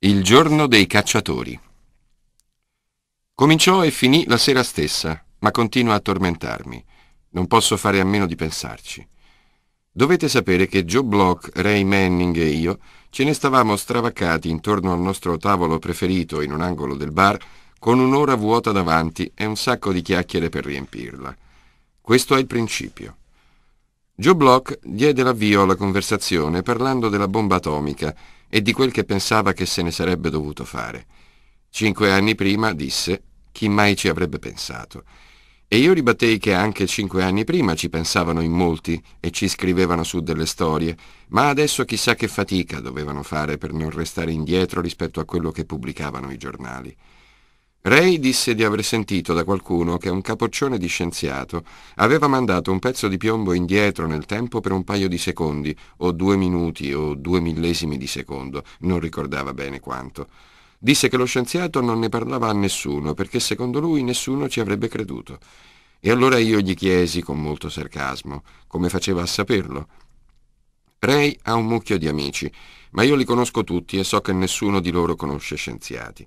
Il giorno dei cacciatori. Cominciò e finì la sera stessa, ma continua a tormentarmi. Non posso fare a meno di pensarci. Dovete sapere che Joe Block, Ray Manning e io ce ne stavamo stravaccati intorno al nostro tavolo preferito in un angolo del bar, con un'ora vuota davanti e un sacco di chiacchiere per riempirla. Questo è il principio. Joe Block diede l'avvio alla conversazione parlando della bomba atomica e di quel che pensava che se ne sarebbe dovuto fare. Cinque anni prima disse chi mai ci avrebbe pensato. E io ribattei che anche cinque anni prima ci pensavano in molti e ci scrivevano su delle storie, ma adesso chissà che fatica dovevano fare per non restare indietro rispetto a quello che pubblicavano i giornali. Ray disse di aver sentito da qualcuno che un capoccione di scienziato aveva mandato un pezzo di piombo indietro nel tempo per un paio di secondi, o due minuti, o due millesimi di secondo, non ricordava bene quanto. Disse che lo scienziato non ne parlava a nessuno, perché secondo lui nessuno ci avrebbe creduto. E allora io gli chiesi con molto sarcasmo come faceva a saperlo. Ray ha un mucchio di amici, ma io li conosco tutti e so che nessuno di loro conosce scienziati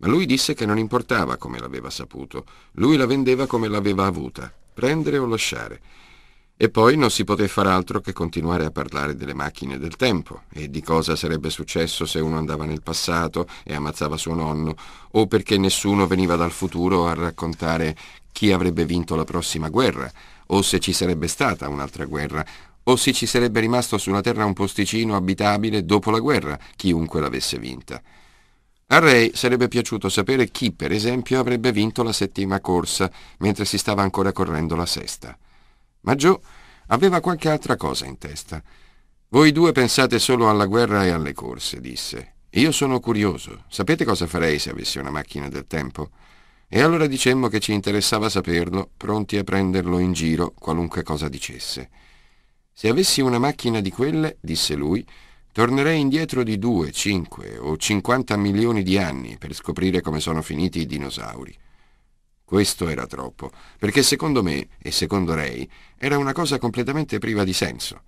ma lui disse che non importava come l'aveva saputo, lui la vendeva come l'aveva avuta, prendere o lasciare. E poi non si poté far altro che continuare a parlare delle macchine del tempo e di cosa sarebbe successo se uno andava nel passato e ammazzava suo nonno, o perché nessuno veniva dal futuro a raccontare chi avrebbe vinto la prossima guerra, o se ci sarebbe stata un'altra guerra, o se ci sarebbe rimasto sulla Terra un posticino abitabile dopo la guerra, chiunque l'avesse vinta. A Ray sarebbe piaciuto sapere chi, per esempio, avrebbe vinto la settima corsa, mentre si stava ancora correndo la sesta. Ma Joe aveva qualche altra cosa in testa. Voi due pensate solo alla guerra e alle corse, disse. Io sono curioso. Sapete cosa farei se avessi una macchina del tempo? E allora dicemmo che ci interessava saperlo, pronti a prenderlo in giro qualunque cosa dicesse. Se avessi una macchina di quelle, disse lui, Tornerei indietro di 2, 5 o 50 milioni di anni per scoprire come sono finiti i dinosauri. Questo era troppo, perché secondo me e secondo Ray era una cosa completamente priva di senso.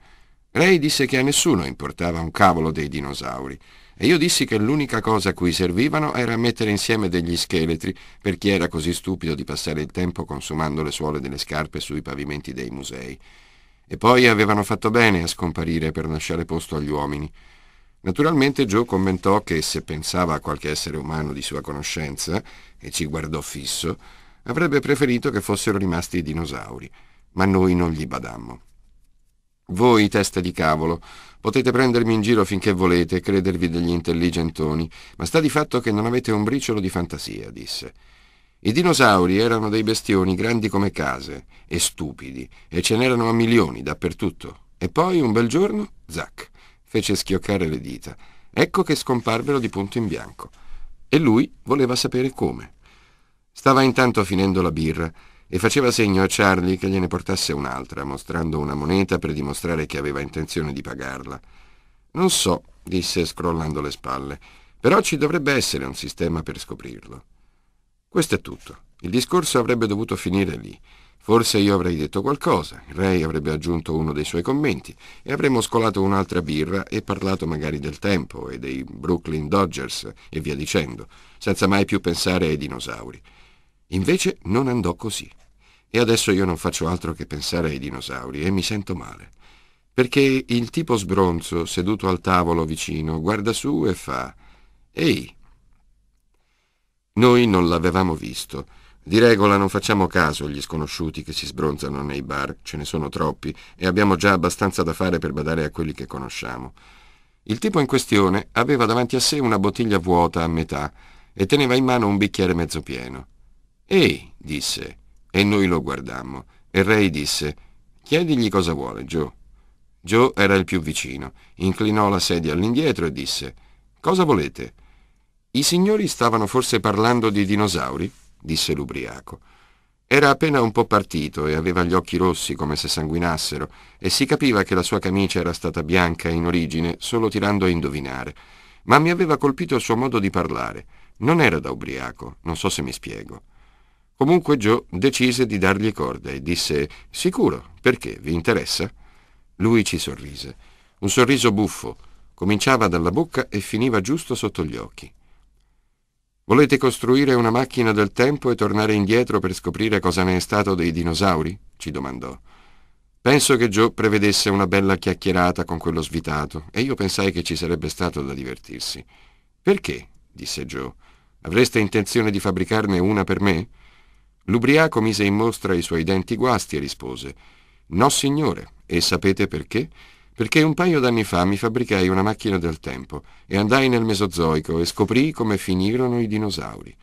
Ray disse che a nessuno importava un cavolo dei dinosauri e io dissi che l'unica cosa a cui servivano era mettere insieme degli scheletri per chi era così stupido di passare il tempo consumando le suole delle scarpe sui pavimenti dei musei. E poi avevano fatto bene a scomparire per lasciare posto agli uomini. Naturalmente Joe commentò che se pensava a qualche essere umano di sua conoscenza, e ci guardò fisso, avrebbe preferito che fossero rimasti i dinosauri, ma noi non gli badammo. Voi, teste di cavolo, potete prendermi in giro finché volete e credervi degli intelligentoni, ma sta di fatto che non avete un briciolo di fantasia, disse. I dinosauri erano dei bestioni grandi come case e stupidi, e ce n'erano a milioni dappertutto. E poi un bel giorno, zac, fece schioccare le dita. Ecco che scomparvero di punto in bianco. E lui voleva sapere come. Stava intanto finendo la birra e faceva segno a Charlie che gliene portasse un'altra, mostrando una moneta per dimostrare che aveva intenzione di pagarla. Non so, disse scrollando le spalle, però ci dovrebbe essere un sistema per scoprirlo. Questo è tutto. Il discorso avrebbe dovuto finire lì. Forse io avrei detto qualcosa, Ray avrebbe aggiunto uno dei suoi commenti e avremmo scolato un'altra birra e parlato magari del tempo e dei Brooklyn Dodgers e via dicendo, senza mai più pensare ai dinosauri. Invece non andò così. E adesso io non faccio altro che pensare ai dinosauri e mi sento male. Perché il tipo sbronzo, seduto al tavolo vicino, guarda su e fa Ehi, noi non l'avevamo visto. Di regola non facciamo caso agli sconosciuti che si sbronzano nei bar, ce ne sono troppi e abbiamo già abbastanza da fare per badare a quelli che conosciamo. Il tipo in questione aveva davanti a sé una bottiglia vuota a metà e teneva in mano un bicchiere mezzo pieno. Ehi, disse, e noi lo guardammo, e Ray disse, chiedigli cosa vuole, Joe. Joe era il più vicino, inclinò la sedia all'indietro e disse, cosa volete? I signori stavano forse parlando di dinosauri, disse l'ubriaco. Era appena un po' partito e aveva gli occhi rossi come se sanguinassero, e si capiva che la sua camicia era stata bianca in origine solo tirando a indovinare. Ma mi aveva colpito il suo modo di parlare. Non era da ubriaco, non so se mi spiego. Comunque Joe decise di dargli corda e disse Sicuro, perché? Vi interessa? Lui ci sorrise. Un sorriso buffo. Cominciava dalla bocca e finiva giusto sotto gli occhi. Volete costruire una macchina del tempo e tornare indietro per scoprire cosa ne è stato dei dinosauri? ci domandò. Penso che Joe prevedesse una bella chiacchierata con quello svitato e io pensai che ci sarebbe stato da divertirsi. Perché? disse Joe. Avreste intenzione di fabbricarne una per me? L'ubriaco mise in mostra i suoi denti guasti e rispose No, signore, e sapete perché? perché un paio d'anni fa mi fabbricai una macchina del tempo e andai nel Mesozoico e scoprì come finirono i dinosauri.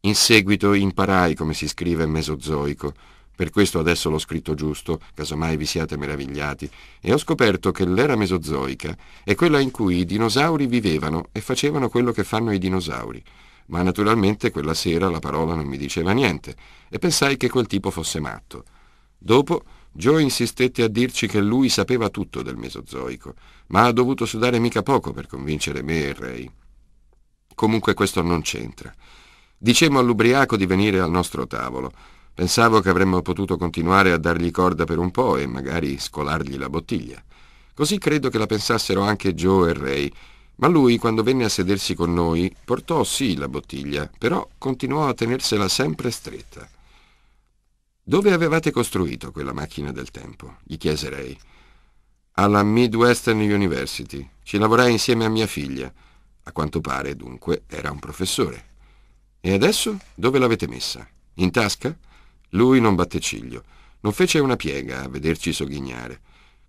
In seguito imparai come si scrive Mesozoico, per questo adesso l'ho scritto giusto, casomai vi siate meravigliati, e ho scoperto che l'era mesozoica è quella in cui i dinosauri vivevano e facevano quello che fanno i dinosauri. Ma naturalmente quella sera la parola non mi diceva niente e pensai che quel tipo fosse matto. Dopo Joe insistette a dirci che lui sapeva tutto del Mesozoico, ma ha dovuto sudare mica poco per convincere me e Ray. Comunque questo non c'entra. Dicemmo all'ubriaco di venire al nostro tavolo. Pensavo che avremmo potuto continuare a dargli corda per un po' e magari scolargli la bottiglia. Così credo che la pensassero anche Joe e Ray, ma lui, quando venne a sedersi con noi, portò sì la bottiglia, però continuò a tenersela sempre stretta. Dove avevate costruito quella macchina del tempo? gli chiese lei. Alla Midwestern University. Ci lavorai insieme a mia figlia. A quanto pare, dunque, era un professore. E adesso dove l'avete messa? In tasca? Lui non batte ciglio. Non fece una piega a vederci sogghignare.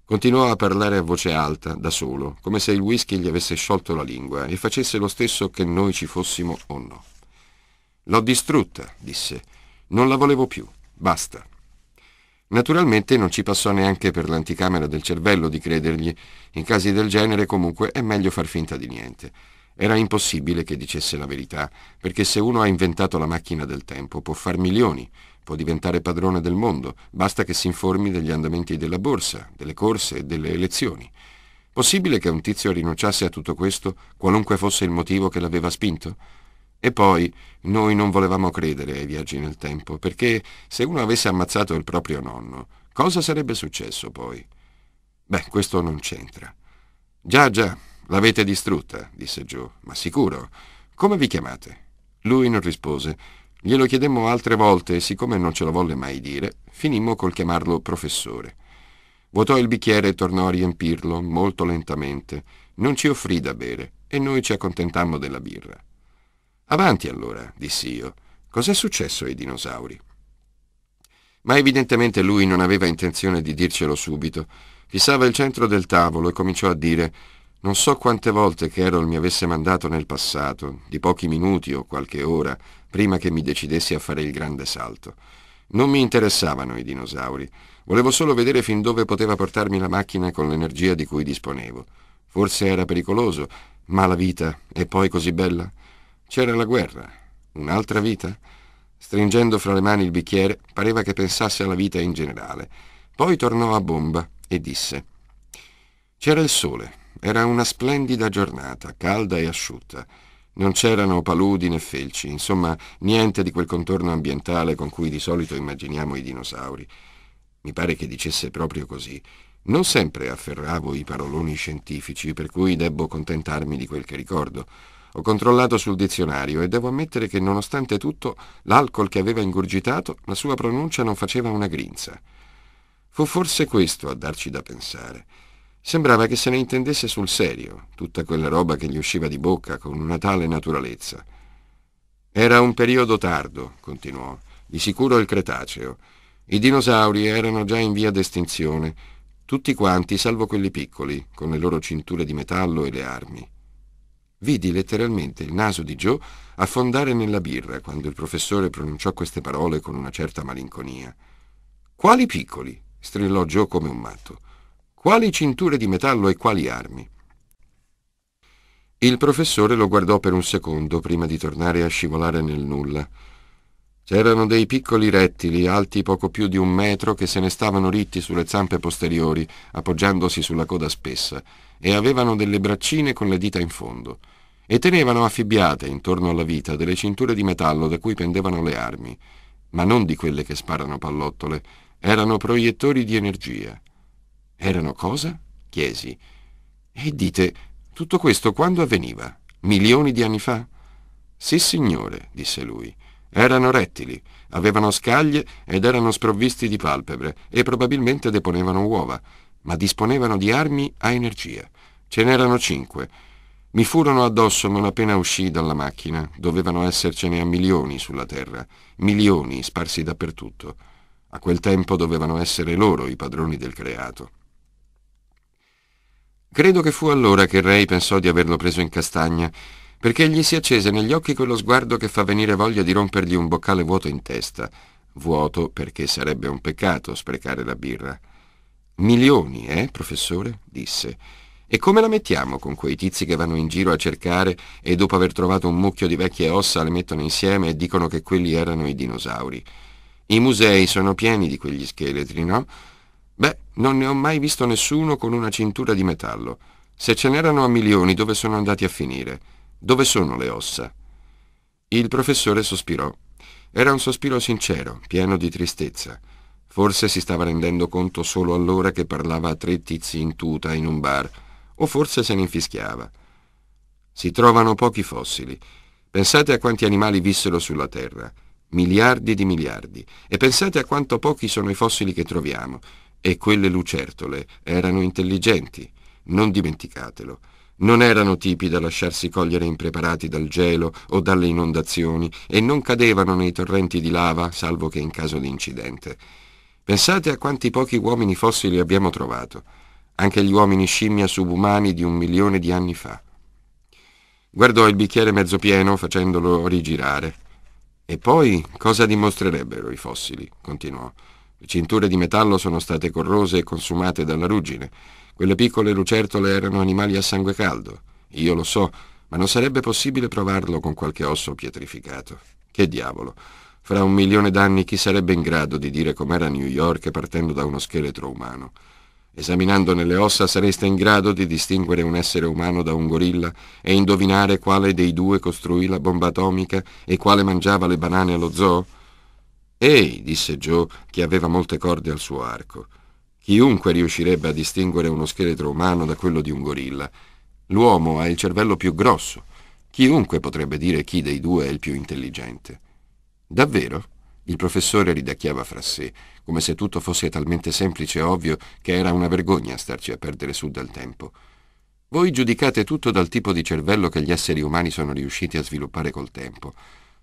Continuò a parlare a voce alta, da solo, come se il whisky gli avesse sciolto la lingua e facesse lo stesso che noi ci fossimo o no. L'ho distrutta, disse. Non la volevo più. Basta. Naturalmente non ci passò neanche per l'anticamera del cervello di credergli. In casi del genere comunque è meglio far finta di niente. Era impossibile che dicesse la verità, perché se uno ha inventato la macchina del tempo può far milioni, può diventare padrone del mondo, basta che si informi degli andamenti della borsa, delle corse e delle elezioni. Possibile che un tizio rinunciasse a tutto questo, qualunque fosse il motivo che l'aveva spinto? E poi noi non volevamo credere ai viaggi nel tempo, perché se uno avesse ammazzato il proprio nonno, cosa sarebbe successo poi? Beh, questo non c'entra. Già, già, l'avete distrutta, disse Joe, ma sicuro. Come vi chiamate? Lui non rispose. Glielo chiedemmo altre volte e siccome non ce lo volle mai dire, finimmo col chiamarlo professore. Vuotò il bicchiere e tornò a riempirlo molto lentamente. Non ci offrì da bere e noi ci accontentammo della birra. Avanti allora, dissi io. Cos'è successo ai dinosauri? Ma evidentemente lui non aveva intenzione di dircelo subito. Fissava il centro del tavolo e cominciò a dire non so quante volte Carol mi avesse mandato nel passato, di pochi minuti o qualche ora, prima che mi decidessi a fare il grande salto. Non mi interessavano i dinosauri, volevo solo vedere fin dove poteva portarmi la macchina con l'energia di cui disponevo. Forse era pericoloso, ma la vita è poi così bella? C'era la guerra, un'altra vita? Stringendo fra le mani il bicchiere, pareva che pensasse alla vita in generale. Poi tornò a bomba e disse: C'era il sole, era una splendida giornata, calda e asciutta. Non c'erano paludi né felci, insomma niente di quel contorno ambientale con cui di solito immaginiamo i dinosauri. Mi pare che dicesse proprio così. Non sempre afferravo i paroloni scientifici, per cui debbo contentarmi di quel che ricordo. Ho controllato sul dizionario e devo ammettere che nonostante tutto l'alcol che aveva ingurgitato, la sua pronuncia non faceva una grinza. Fu forse questo a darci da pensare. Sembrava che se ne intendesse sul serio, tutta quella roba che gli usciva di bocca con una tale naturalezza. Era un periodo tardo, continuò, di sicuro il Cretaceo. I dinosauri erano già in via d'estinzione tutti quanti salvo quelli piccoli, con le loro cinture di metallo e le armi. Vidi letteralmente il naso di Joe affondare nella birra quando il professore pronunciò queste parole con una certa malinconia. Quali piccoli? strillò Joe come un matto. Quali cinture di metallo e quali armi? Il professore lo guardò per un secondo prima di tornare a scivolare nel nulla. C'erano dei piccoli rettili, alti poco più di un metro, che se ne stavano ritti sulle zampe posteriori, appoggiandosi sulla coda spessa, e avevano delle braccine con le dita in fondo, e tenevano affibbiate intorno alla vita delle cinture di metallo da cui pendevano le armi, ma non di quelle che sparano pallottole, erano proiettori di energia. Erano cosa? chiesi. E dite, tutto questo quando avveniva? Milioni di anni fa? Sì, signore, disse lui. Erano rettili, avevano scaglie ed erano sprovvisti di palpebre e probabilmente deponevano uova, ma disponevano di armi a energia. Ce n'erano cinque. Mi furono addosso non appena uscì dalla macchina. Dovevano essercene a milioni sulla Terra, milioni sparsi dappertutto. A quel tempo dovevano essere loro i padroni del creato. Credo che fu allora che Ray pensò di averlo preso in castagna perché gli si accese negli occhi quello sguardo che fa venire voglia di rompergli un boccale vuoto in testa, vuoto perché sarebbe un peccato sprecare la birra. Milioni, eh, professore? disse. E come la mettiamo con quei tizi che vanno in giro a cercare e dopo aver trovato un mucchio di vecchie ossa le mettono insieme e dicono che quelli erano i dinosauri? I musei sono pieni di quegli scheletri, no? Beh, non ne ho mai visto nessuno con una cintura di metallo. Se ce n'erano a milioni, dove sono andati a finire? Dove sono le ossa? Il professore sospirò. Era un sospiro sincero, pieno di tristezza. Forse si stava rendendo conto solo allora che parlava a tre tizi in tuta in un bar, o forse se ne infischiava. Si trovano pochi fossili. Pensate a quanti animali vissero sulla Terra, miliardi di miliardi, e pensate a quanto pochi sono i fossili che troviamo. E quelle lucertole erano intelligenti, non dimenticatelo. Non erano tipi da lasciarsi cogliere impreparati dal gelo o dalle inondazioni e non cadevano nei torrenti di lava, salvo che in caso di incidente. Pensate a quanti pochi uomini fossili abbiamo trovato, anche gli uomini scimmia subumani di un milione di anni fa. Guardò il bicchiere mezzo pieno facendolo rigirare. E poi cosa dimostrerebbero i fossili? continuò. Le cinture di metallo sono state corrose e consumate dalla ruggine. Quelle piccole lucertole erano animali a sangue caldo. Io lo so, ma non sarebbe possibile provarlo con qualche osso pietrificato. Che diavolo! Fra un milione d'anni chi sarebbe in grado di dire com'era New York partendo da uno scheletro umano? Esaminando nelle ossa sareste in grado di distinguere un essere umano da un gorilla e indovinare quale dei due costruì la bomba atomica e quale mangiava le banane allo zoo? Ehi, disse Joe, che aveva molte corde al suo arco. Chiunque riuscirebbe a distinguere uno scheletro umano da quello di un gorilla. L'uomo ha il cervello più grosso. Chiunque potrebbe dire chi dei due è il più intelligente. Davvero? Il professore ridacchiava fra sé, come se tutto fosse talmente semplice e ovvio che era una vergogna starci a perdere su dal tempo. Voi giudicate tutto dal tipo di cervello che gli esseri umani sono riusciti a sviluppare col tempo,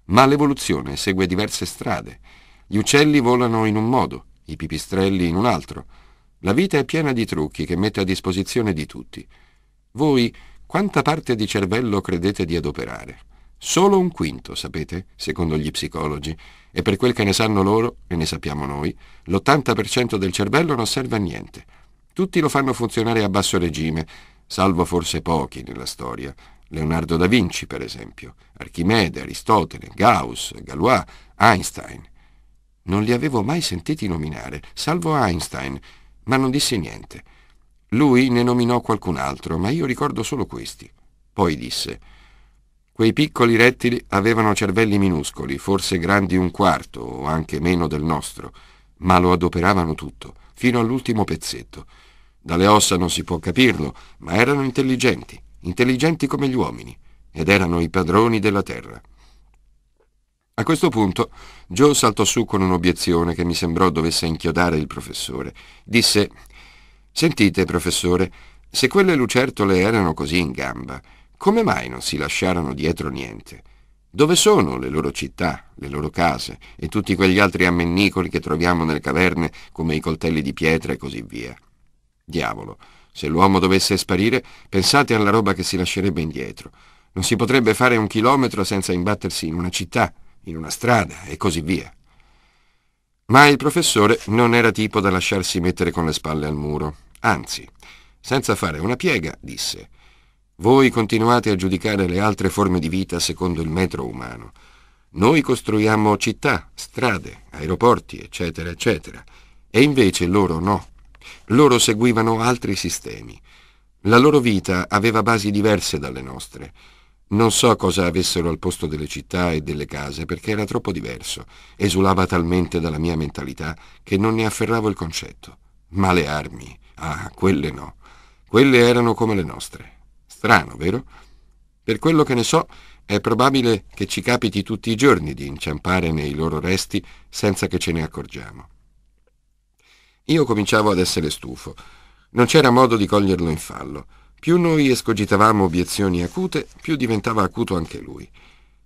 ma l'evoluzione segue diverse strade. Gli uccelli volano in un modo, i pipistrelli in un altro, la vita è piena di trucchi che mette a disposizione di tutti. Voi quanta parte di cervello credete di adoperare? Solo un quinto, sapete, secondo gli psicologi, e per quel che ne sanno loro, e ne sappiamo noi, l'80% del cervello non serve a niente. Tutti lo fanno funzionare a basso regime, salvo forse pochi nella storia. Leonardo da Vinci, per esempio, Archimede, Aristotele, Gauss, Galois, Einstein. Non li avevo mai sentiti nominare, salvo Einstein, ma non disse niente. Lui ne nominò qualcun altro, ma io ricordo solo questi. Poi disse, quei piccoli rettili avevano cervelli minuscoli, forse grandi un quarto o anche meno del nostro, ma lo adoperavano tutto, fino all'ultimo pezzetto. Dalle ossa non si può capirlo, ma erano intelligenti, intelligenti come gli uomini, ed erano i padroni della terra. A questo punto Joe saltò su con un'obiezione che mi sembrò dovesse inchiodare il professore. Disse, Sentite, professore, se quelle lucertole erano così in gamba, come mai non si lasciarono dietro niente? Dove sono le loro città, le loro case e tutti quegli altri ammennicoli che troviamo nelle caverne come i coltelli di pietra e così via? Diavolo, se l'uomo dovesse sparire, pensate alla roba che si lascerebbe indietro. Non si potrebbe fare un chilometro senza imbattersi in una città in una strada e così via. Ma il professore non era tipo da lasciarsi mettere con le spalle al muro. Anzi, senza fare una piega, disse, voi continuate a giudicare le altre forme di vita secondo il metro umano. Noi costruiamo città, strade, aeroporti, eccetera, eccetera. E invece loro no. Loro seguivano altri sistemi. La loro vita aveva basi diverse dalle nostre. Non so cosa avessero al posto delle città e delle case perché era troppo diverso, esulava talmente dalla mia mentalità che non ne afferravo il concetto. Ma le armi, ah, quelle no. Quelle erano come le nostre. Strano, vero? Per quello che ne so, è probabile che ci capiti tutti i giorni di inciampare nei loro resti senza che ce ne accorgiamo. Io cominciavo ad essere stufo. Non c'era modo di coglierlo in fallo. Più noi escogitavamo obiezioni acute, più diventava acuto anche lui.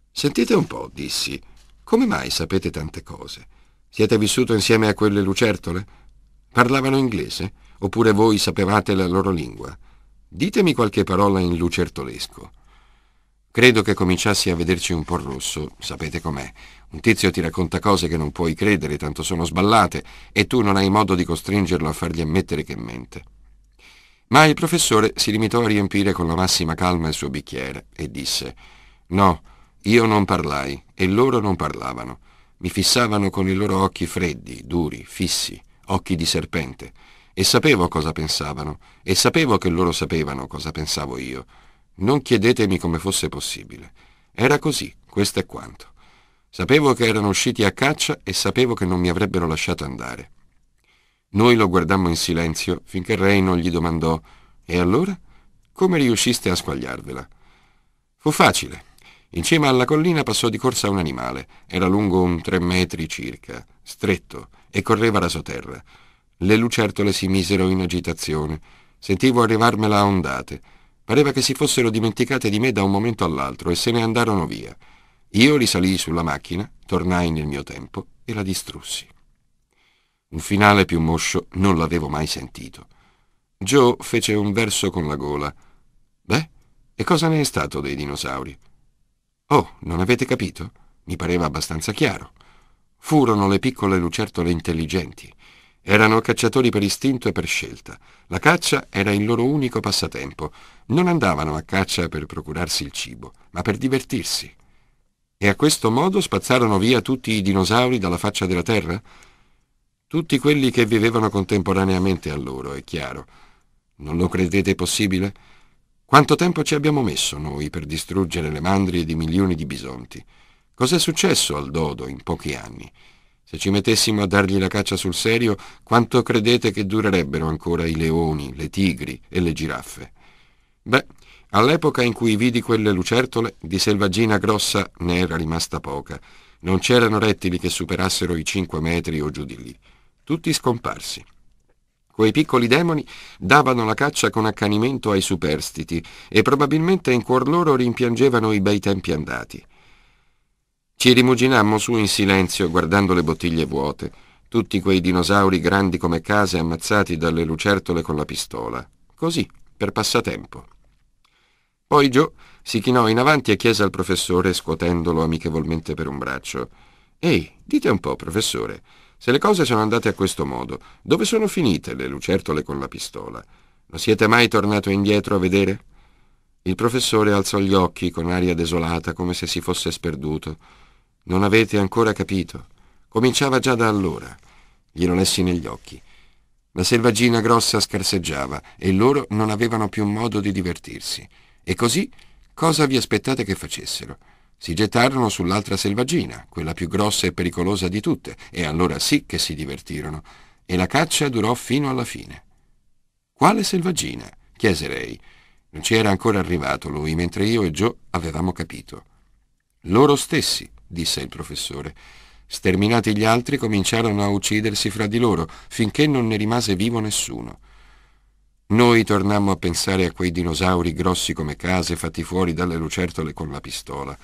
Sentite un po', dissi, come mai sapete tante cose? Siete vissuto insieme a quelle lucertole? Parlavano inglese? Oppure voi sapevate la loro lingua? Ditemi qualche parola in lucertolesco. Credo che cominciassi a vederci un po' rosso, sapete com'è. Un tizio ti racconta cose che non puoi credere, tanto sono sballate, e tu non hai modo di costringerlo a fargli ammettere che mente. Ma il professore si limitò a riempire con la massima calma il suo bicchiere e disse No, io non parlai e loro non parlavano. Mi fissavano con i loro occhi freddi, duri, fissi, occhi di serpente. E sapevo cosa pensavano e sapevo che loro sapevano cosa pensavo io. Non chiedetemi come fosse possibile. Era così, questo è quanto. Sapevo che erano usciti a caccia e sapevo che non mi avrebbero lasciato andare. Noi lo guardammo in silenzio finché Ray non gli domandò E allora? Come riusciste a squagliarvela? Fu facile. In cima alla collina passò di corsa un animale. Era lungo un tre metri circa, stretto, e correva rasoterra. Le lucertole si misero in agitazione. Sentivo arrivarmela a ondate. Pareva che si fossero dimenticate di me da un momento all'altro e se ne andarono via. Io risalii sulla macchina, tornai nel mio tempo e la distrussi. Un finale più moscio non l'avevo mai sentito. Joe fece un verso con la gola. Beh, e cosa ne è stato dei dinosauri? Oh, non avete capito? Mi pareva abbastanza chiaro. Furono le piccole lucertole intelligenti. Erano cacciatori per istinto e per scelta. La caccia era il loro unico passatempo. Non andavano a caccia per procurarsi il cibo, ma per divertirsi. E a questo modo spazzarono via tutti i dinosauri dalla faccia della terra? Tutti quelli che vivevano contemporaneamente a loro, è chiaro. Non lo credete possibile? Quanto tempo ci abbiamo messo noi per distruggere le mandrie di milioni di bisonti? Cos'è successo al dodo in pochi anni? Se ci mettessimo a dargli la caccia sul serio, quanto credete che durerebbero ancora i leoni, le tigri e le giraffe? Beh, all'epoca in cui vidi quelle lucertole, di selvaggina grossa ne era rimasta poca. Non c'erano rettili che superassero i 5 metri o giù di lì tutti scomparsi. Quei piccoli demoni davano la caccia con accanimento ai superstiti e probabilmente in cuor loro rimpiangevano i bei tempi andati. Ci rimuginammo su in silenzio guardando le bottiglie vuote, tutti quei dinosauri grandi come case ammazzati dalle lucertole con la pistola, così, per passatempo. Poi Joe si chinò in avanti e chiese al professore, scuotendolo amichevolmente per un braccio, Ehi, dite un po', professore, se le cose sono andate a questo modo, dove sono finite le lucertole con la pistola? Non siete mai tornato indietro a vedere? Il professore alzò gli occhi con aria desolata, come se si fosse sperduto. Non avete ancora capito. Cominciava già da allora. Glielo lessi negli occhi. La selvaggina grossa scarseggiava e loro non avevano più modo di divertirsi. E così cosa vi aspettate che facessero? Si gettarono sull'altra selvaggina, quella più grossa e pericolosa di tutte, e allora sì che si divertirono, e la caccia durò fino alla fine. Quale selvaggina? chiese lei. Non ci era ancora arrivato lui, mentre io e Joe avevamo capito. Loro stessi, disse il professore. Sterminati gli altri, cominciarono a uccidersi fra di loro, finché non ne rimase vivo nessuno. Noi tornammo a pensare a quei dinosauri grossi come case fatti fuori dalle lucertole con la pistola.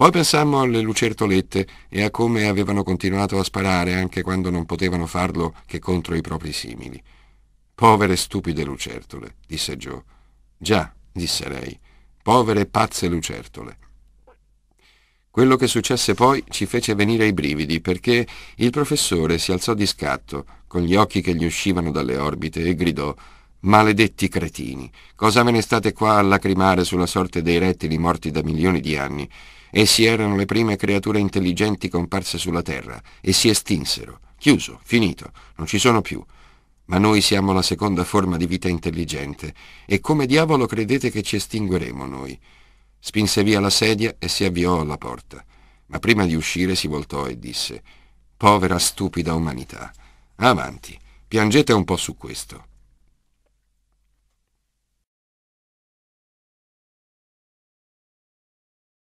Poi pensammo alle lucertolette e a come avevano continuato a sparare anche quando non potevano farlo che contro i propri simili. Povere stupide lucertole, disse Joe. Già, disse lei, povere pazze lucertole. Quello che successe poi ci fece venire i brividi perché il professore si alzò di scatto, con gli occhi che gli uscivano dalle orbite, e gridò Maledetti cretini, cosa ve ne state qua a lacrimare sulla sorte dei rettili morti da milioni di anni? Essi erano le prime creature intelligenti comparse sulla Terra e si estinsero. Chiuso, finito, non ci sono più. Ma noi siamo la seconda forma di vita intelligente e come diavolo credete che ci estingueremo noi? Spinse via la sedia e si avviò alla porta. Ma prima di uscire si voltò e disse Povera stupida umanità. Avanti, piangete un po' su questo.